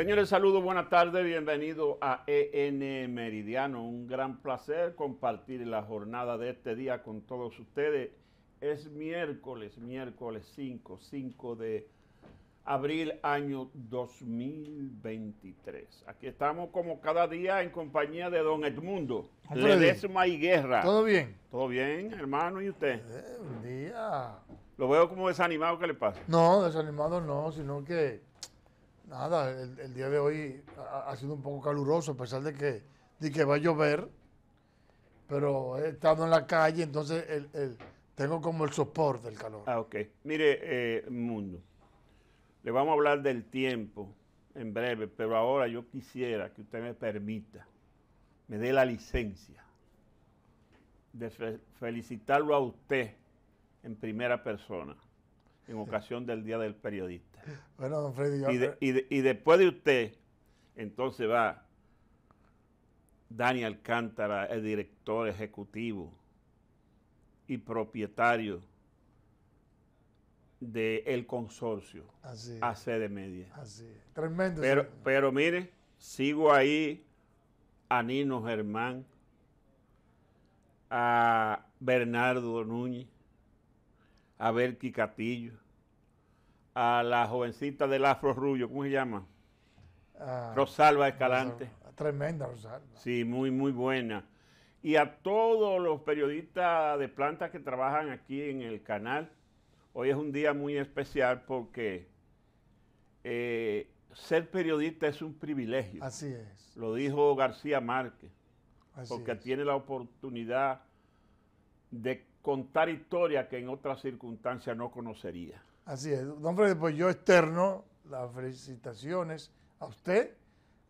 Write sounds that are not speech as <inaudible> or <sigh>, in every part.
Señores, saludos, buenas tardes, bienvenidos a EN Meridiano. Un gran placer compartir la jornada de este día con todos ustedes. Es miércoles, miércoles 5, 5 de abril año 2023. Aquí estamos como cada día en compañía de don Edmundo Ledesma y Guerra. ¿Todo bien? ¿Todo bien, hermano? ¿Y usted? Eh, buen día. Lo veo como desanimado, ¿qué le pasa? No, desanimado no, sino que Nada, el, día de hoy ha, sido un poco caluroso, a pesar de que, de que va a llover, pero he estado en la calle, entonces el, tengo como el soporte del calor. Ah, ok. Mire, eh, Mundo, le vamos a hablar del tiempo en breve, pero ahora yo quisiera que usted me permita, me dé la licencia de felicitarlo a usted en primera persona en ocasión del Día del Periodista. Bueno, Freddy, y, después de usted, entonces va Dani Alcántara, el director ejecutivo y propietario del consorcio AC de Media. Así Tremendo. Pero, pero mire, sigo ahí a Nino Germán, a Bernardo Núñez, a Belki Catillo a la jovencita del Afro Rubio, ¿cómo se llama? Ah, Rosalba Escalante. Tremenda Rosalba. Sí, muy, muy buena. Y a todos los periodistas de plantas que trabajan aquí en el canal. Hoy es un día muy especial porque eh, ser periodista es un privilegio. Así es. Lo dijo García Márquez. porque tiene la oportunidad de contar historias que en otras circunstancias no conocería. Así es. Don Freddy, pues yo externo las felicitaciones a usted,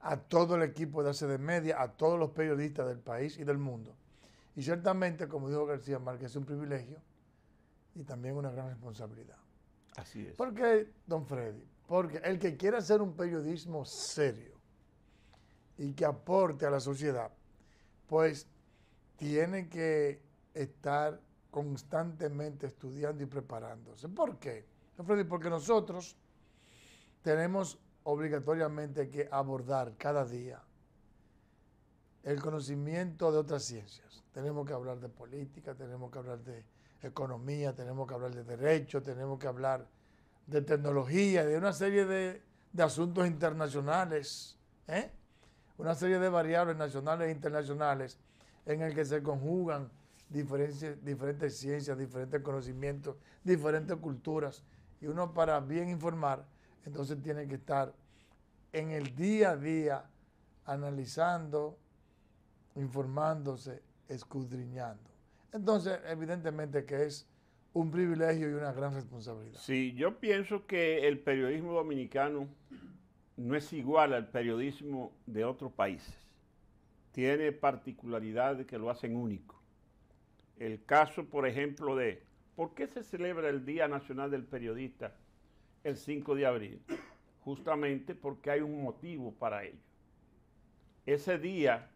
a todo el equipo de ACD Media, a todos los periodistas del país y del mundo. Y ciertamente, como dijo García Márquez, es un privilegio y también una gran responsabilidad. Así es. ¿Por qué, don Freddy, porque el que quiera hacer un periodismo serio y que aporte a la sociedad, pues tiene que estar constantemente estudiando y preparándose. ¿Por qué? porque nosotros tenemos obligatoriamente que abordar cada día el conocimiento de otras ciencias. Tenemos que hablar de política, tenemos que hablar de economía, tenemos que hablar de derecho, tenemos que hablar de tecnología, de una serie de, asuntos internacionales, ¿eh? una serie de variables nacionales e internacionales en el que se conjugan diferentes ciencias, diferentes conocimientos, diferentes culturas, y uno para bien informar, entonces tiene que estar en el día a día analizando, informándose, escudriñando. Entonces, evidentemente que es un privilegio y una gran responsabilidad. Sí, yo pienso que el periodismo dominicano no es igual al periodismo de otros países. Tiene particularidades que lo hacen único. El caso, por ejemplo, de ¿Por qué se celebra el Día Nacional del Periodista el 5 de abril? Justamente porque hay un motivo para ello. Ese día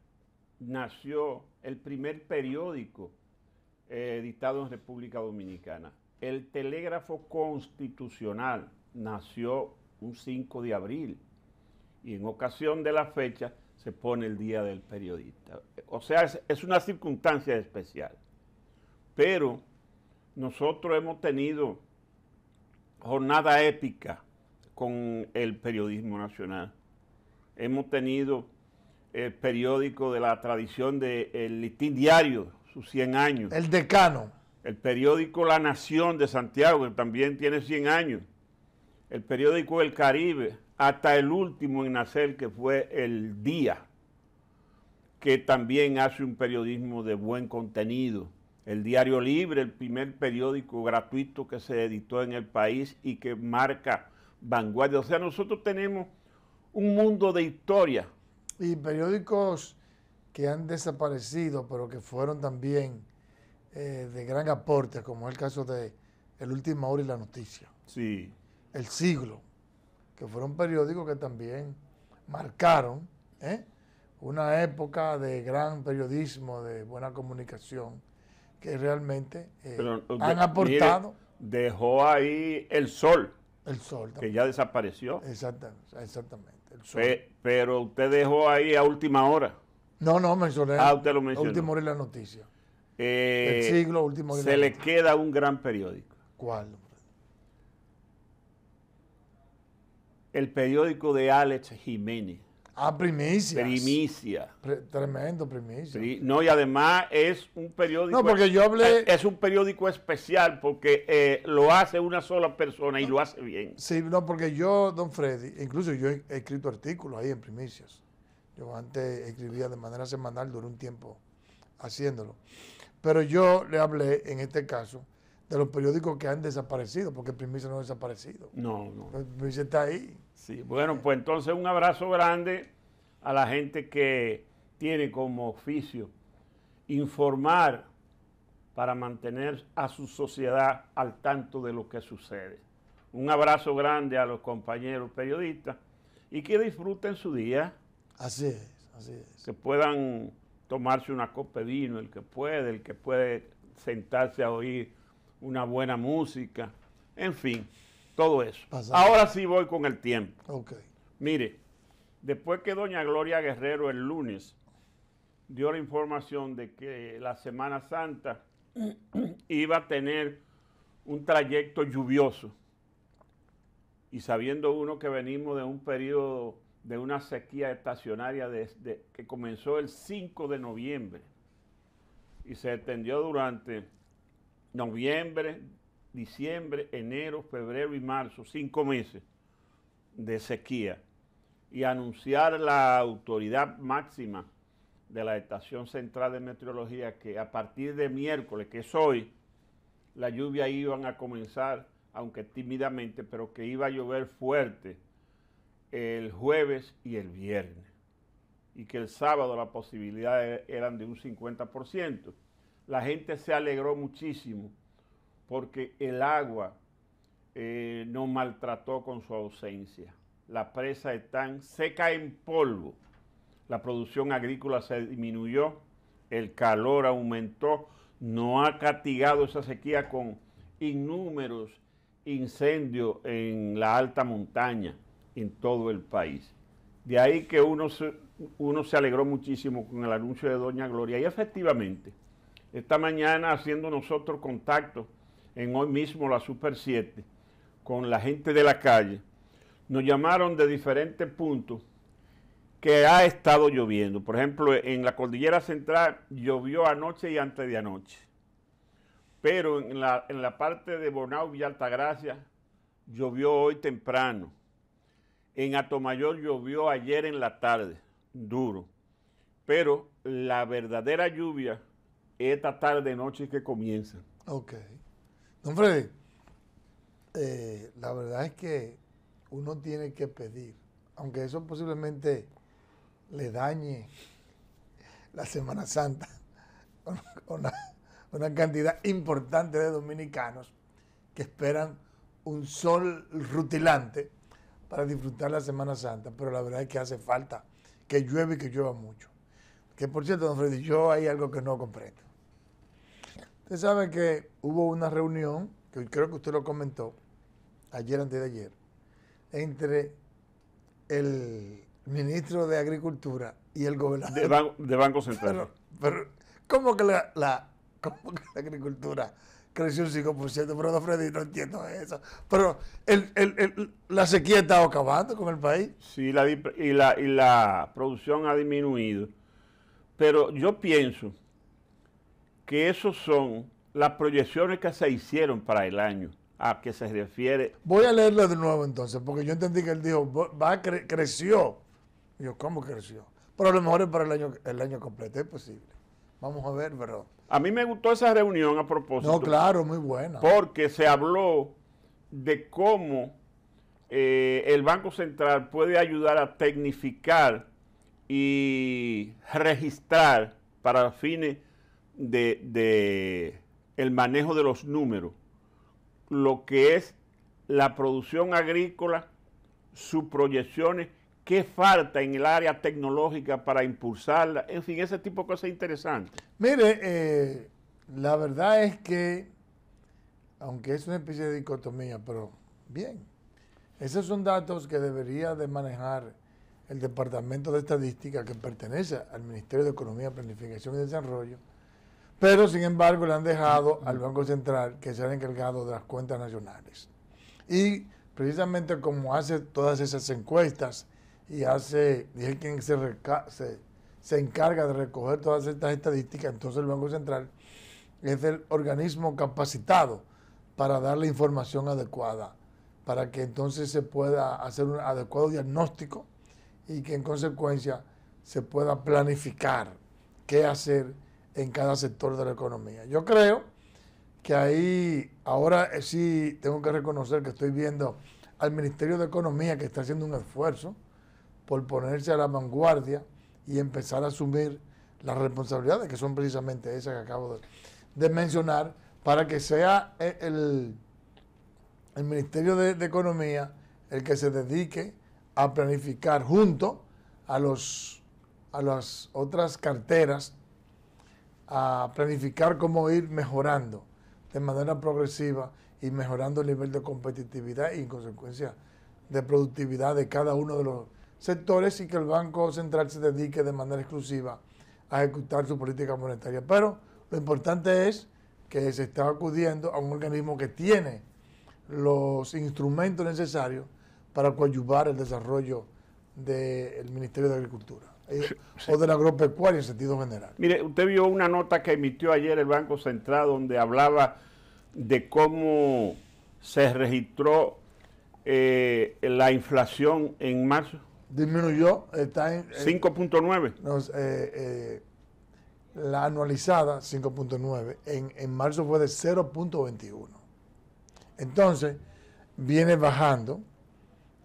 nació el primer periódico eh, editado en República Dominicana. El telégrafo constitucional nació un 5 de abril y en ocasión de la fecha se pone el Día del Periodista. O sea, es una circunstancia especial. Pero nosotros hemos tenido jornada épica con el periodismo nacional. Hemos tenido el periódico de la tradición del Listín Diario, sus 100 años. El decano. El periódico La Nación de Santiago, que también tiene 100 años. El periódico El Caribe, hasta el último en nacer, que fue El Día, que también hace un periodismo de buen contenido el Diario Libre, el primer periódico gratuito que se editó en el país y que marca vanguardia. O sea, nosotros tenemos un mundo de historia. Y periódicos que han desaparecido, pero que fueron también eh, de gran aporte, como es el caso de El Último Hora y La Noticia. Sí. El Siglo, que fueron periódicos que también marcaron ¿eh? una época de gran periodismo, de buena comunicación que realmente eh, eh, han aportado. dejó ahí el sol. El sol. Que ya desapareció. Exactamente. pero usted dejó ahí a última hora. No, no, mencioné. Ah, usted lo mencionó. A última hora la noticia. Eh, el siglo, último Se le queda un gran periódico. ¿Cuál? El periódico de Alex Jiménez. Ah, primicias. Primicia. tremendo, primicia. no, y además es un periódico. No, porque yo hablé. Es, un periódico especial porque eh, lo hace una sola persona y lo hace bien. Sí, no, porque yo, don Freddy, incluso yo he, he escrito artículos ahí en primicias. Yo antes escribía de manera semanal, duró un tiempo haciéndolo. Pero yo le hablé, en este caso, de los periódicos que han desaparecido, porque Primicia no ha desaparecido. No, no. Primicia está ahí. Sí, bueno, pues entonces un abrazo grande a la gente que tiene como oficio informar para mantener a su sociedad al tanto de lo que sucede. Un abrazo grande a los compañeros periodistas y que disfruten su día. Así es, así es. Que puedan tomarse una copa de vino, el que puede, el que puede sentarse a oír una buena música, en fin, todo eso. Ahora sí voy con el tiempo. Mire, después que doña Gloria Guerrero el lunes dio la información de que la Semana Santa <clears throat> iba a tener un trayecto lluvioso, y sabiendo uno que venimos de un periodo de una sequía estacionaria que comenzó el 5 de noviembre y se extendió durante noviembre, diciembre, enero, febrero y marzo, cinco meses de sequía, y anunciar la autoridad máxima de la Estación Central de Meteorología que a partir de miércoles, que es hoy, la lluvia iban a comenzar, aunque tímidamente, pero que iba a llover fuerte el jueves y el viernes, y que el sábado las posibilidades eran de un 50% la gente se alegró muchísimo porque el agua eh, no nos maltrató con su ausencia. Las presas están seca en polvo. La producción agrícola se disminuyó, el calor aumentó, no ha castigado esa sequía con innúmeros incendios en la alta montaña en todo el país. De ahí que uno se alegró muchísimo con el anuncio de Doña Gloria y efectivamente esta mañana haciendo nosotros contacto en hoy mismo la Super 7 con la gente de la calle. Nos llamaron de diferentes puntos que ha estado lloviendo. Por ejemplo, en la cordillera central llovió anoche y antes de anoche. Pero en la, en la parte de Bonao y Altagracia llovió hoy temprano. En Atomayor llovió ayer en la tarde, duro. Pero la verdadera lluvia esta tarde, noche que comienza. Ok. Don Freddy, eh, la verdad es que uno tiene que pedir, aunque eso posiblemente le dañe la Semana Santa <laughs> una cantidad importante de dominicanos que esperan un sol rutilante para disfrutar la Semana Santa, pero la verdad es que hace falta que llueve y que llueva mucho. Que por cierto, don Freddy, yo hay algo que no comprendo. Usted sabe que hubo una reunión, que creo que usted lo comentó, ayer, antes de ayer, entre el ministro de Agricultura y el gobernador. De, Banco Central. Pero, ¿cómo, que la, agricultura creció un 5%? Pero Don Freddy, no entiendo eso. Pero la sequía está acabando con el país. Sí, y, la, y la producción ha disminuido pero yo pienso que esos son las proyecciones que se hicieron para el año a que se refiere. Voy a leerlo de nuevo entonces, porque yo entendí que él dijo, va, creció. yo, ¿cómo creció? Pero a lo mejor es para el año, el año completo, es posible. Vamos a ver, pero... A mí me gustó esa reunión a propósito. No, claro, muy buena. Porque se habló de cómo eh, el Banco Central puede ayudar a tecnificar y registrar para fines de, el manejo de los números lo que es la producción agrícola, sus proyecciones, qué falta en el área tecnológica para impulsarla, en fin, ese tipo de cosas interesantes. Mire, eh, la verdad es que, aunque es una especie de dicotomía, pero bien, esos son datos que debería de manejar el Departamento de Estadística que pertenece al Ministerio de Economía, Planificación y Desarrollo, pero sin embargo le han dejado al Banco Central que se han encargado de las cuentas nacionales. Y precisamente como hace todas esas encuestas y hace y quien se, se, se, encarga de recoger todas estas estadísticas, entonces el Banco Central es el organismo capacitado para dar la información adecuada, para que entonces se pueda hacer un adecuado diagnóstico y que en consecuencia se pueda planificar qué hacer en cada sector de la economía. Yo creo que ahí ahora eh, sí tengo que reconocer que estoy viendo al Ministerio de Economía que está haciendo un esfuerzo por ponerse a la vanguardia y empezar a asumir las responsabilidades que son precisamente esas que acabo de, mencionar para que sea eh, el, el Ministerio de Economía el que se dedique a planificar junto a, los, a las otras carteras, a planificar cómo ir mejorando de manera progresiva y mejorando el nivel de competitividad y en consecuencia de productividad de cada uno de los sectores y que el Banco Central se dedique de manera exclusiva a ejecutar su política monetaria. Pero lo importante es que se está acudiendo a un organismo que tiene los instrumentos necesarios para coadyuvar el desarrollo del Ministerio de Agricultura eh, o de o del agropecuario en sentido general. Mire, usted vio una nota que emitió ayer el Banco Central donde hablaba de cómo se registró eh, la inflación en marzo. Disminuyó, está en... 5.9. Eh, la anualizada 5.9, en, en marzo fue de 0.21. Entonces, viene bajando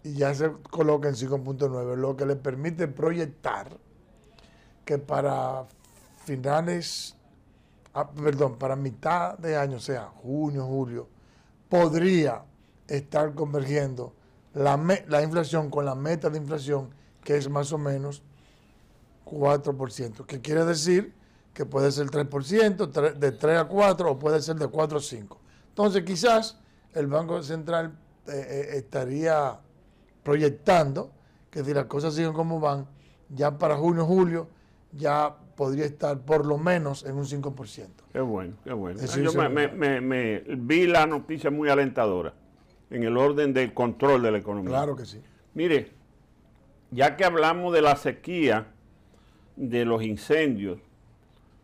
y ya se coloca en 5.9, lo que le permite proyectar que para finales, ah, perdón, para mitad de año, sea, junio, julio, podría estar convergiendo la, inflación con la meta de inflación, que es más o menos 4%, que quiere decir que puede ser 3%, de 3 a 4 o puede ser de 4 a 5. Entonces quizás el Banco Central eh, eh, estaría proyectando que si las cosas siguen como van, ya para junio, julio, ya podría estar por lo menos en un 5%. Qué bueno, qué bueno. Ah, yo me, vi la noticia muy alentadora en el orden del control de la economía. Claro que sí. Mire, ya que hablamos de la sequía, de los incendios,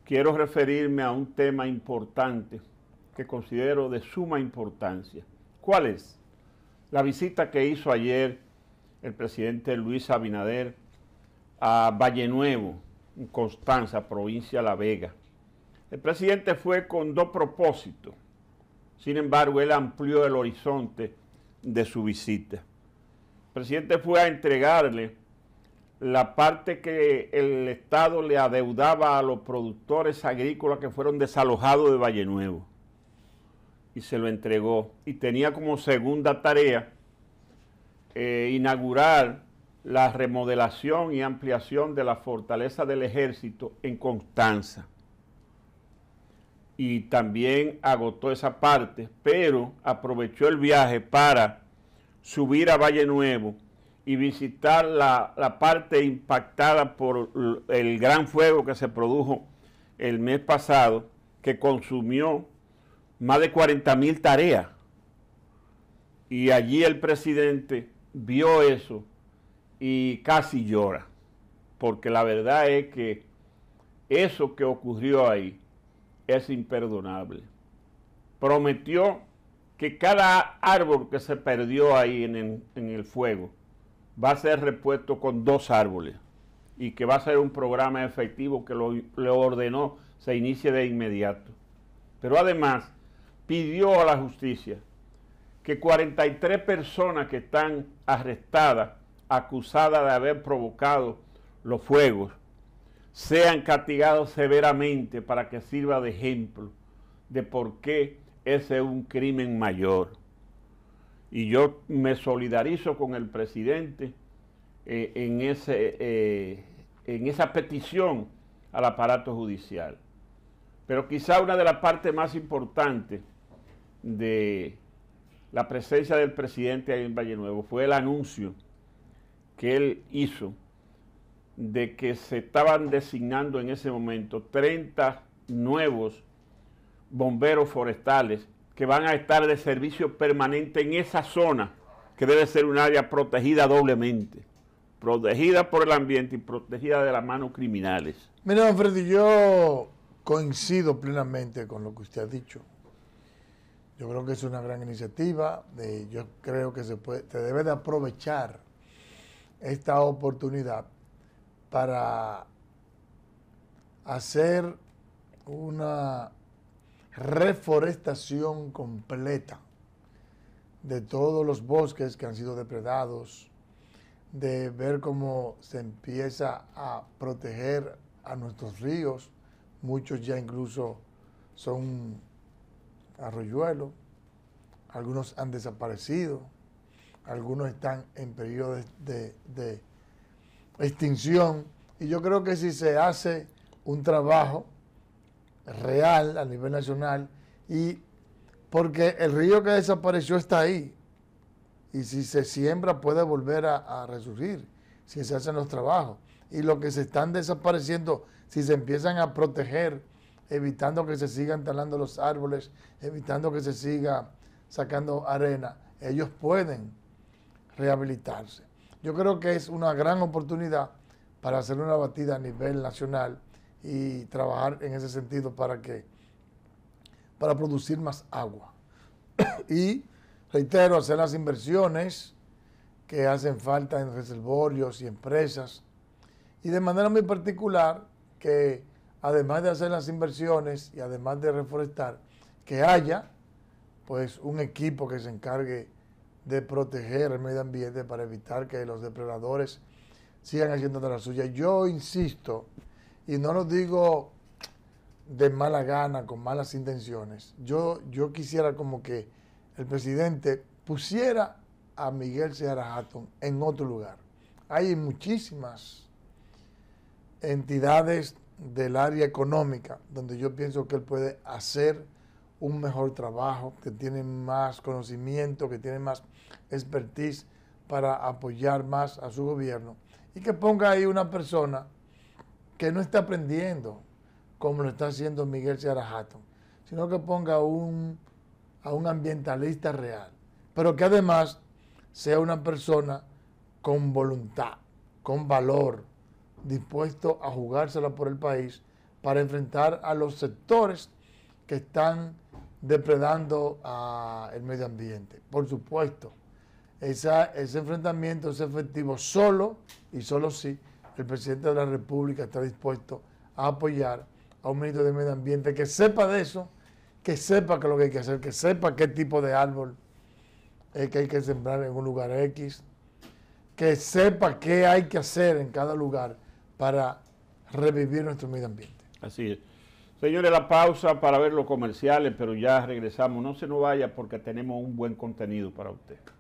quiero referirme a un tema importante que considero de suma importancia. ¿Cuál es? La visita que hizo ayer el presidente Luis Abinader a Valle Nuevo, Constanza, provincia de La Vega. El presidente fue con dos propósitos. Sin embargo, él amplió el horizonte de su visita. El presidente fue a entregarle la parte que el Estado le adeudaba a los productores agrícolas que fueron desalojados de Valle Nuevo. Y se lo entregó. Y tenía como segunda tarea eh, inaugurar la remodelación y ampliación de la fortaleza del ejército en Constanza. Y también agotó esa parte, pero aprovechó el viaje para subir a Valle Nuevo y visitar la, la parte impactada por el gran fuego que se produjo el mes pasado, que consumió más de 40 mil tareas. Y allí el presidente vio eso y casi llora, porque la verdad es que eso que ocurrió ahí es imperdonable. Prometió que cada árbol que se perdió ahí en el, fuego va a ser repuesto con dos árboles y que va a ser un programa efectivo que lo, le ordenó se inicie de inmediato. Pero además pidió a la justicia que 43 personas que están arrestadas, acusadas de haber provocado los fuegos, sean castigados severamente para que sirva de ejemplo de por qué ese es un crimen mayor. Y yo me solidarizo con el presidente eh, en, ese, eh, en esa petición al aparato judicial. Pero quizá una de las partes más importantes de la presencia del presidente ahí en Valle Nuevo fue el anuncio que él hizo de que se estaban designando en ese momento 30 nuevos bomberos forestales que van a estar de servicio permanente en esa zona, que debe ser un área protegida doblemente, protegida por el ambiente y protegida de las manos criminales. Mira, Freddy, yo coincido plenamente con lo que usted ha dicho. Yo creo que es una gran iniciativa. yo creo que se, se debe de aprovechar esta oportunidad para hacer una reforestación completa de todos los bosques que han sido depredados, de ver cómo se empieza a proteger a nuestros ríos. Muchos ya incluso son Arroyuelo, algunos han desaparecido, algunos están en periodo de, extinción. Y yo creo que si se hace un trabajo real a nivel nacional, y porque el río que desapareció está ahí, y si se siembra puede volver a, resurgir, si se hacen los trabajos. Y lo que se están desapareciendo, si se empiezan a proteger, evitando que se sigan talando los árboles, evitando que se siga sacando arena. Ellos pueden rehabilitarse. Yo creo que es una gran oportunidad para hacer una batida a nivel nacional y trabajar en ese sentido para que para producir más agua. <coughs> y reitero, hacer las inversiones que hacen falta en reservorios y empresas. Y de manera muy particular que además de hacer las inversiones y además de reforestar, que haya pues un equipo que se encargue de proteger el medio ambiente para evitar que los depredadores sigan haciendo de la suya. Yo insisto, y no lo digo de mala gana, con malas intenciones, yo, yo quisiera como que el presidente pusiera a Miguel Seara Hatton en otro lugar. Hay muchísimas entidades del área económica, donde yo pienso que él puede hacer un mejor trabajo, que tiene más conocimiento, que tiene más expertise para apoyar más a su gobierno y que ponga ahí una persona que no está aprendiendo como lo está haciendo Miguel Sierra Hatton, sino que ponga un, a un ambientalista real, pero que además sea una persona con voluntad, con valor, dispuesto a jugársela por el país para enfrentar a los sectores que están depredando al ah, el medio ambiente. Por supuesto, ese enfrentamiento es efectivo solo y solo si el presidente de la República está dispuesto a apoyar a un ministro de medio ambiente que sepa de eso, que sepa que lo que hay que hacer, que sepa qué tipo de árbol es que hay que sembrar en un lugar X, que sepa qué hay que hacer en cada lugar para revivir nuestro medio ambiente. Así es. Señores, la pausa para ver los comerciales, pero ya regresamos. No se nos vaya porque tenemos un buen contenido para usted.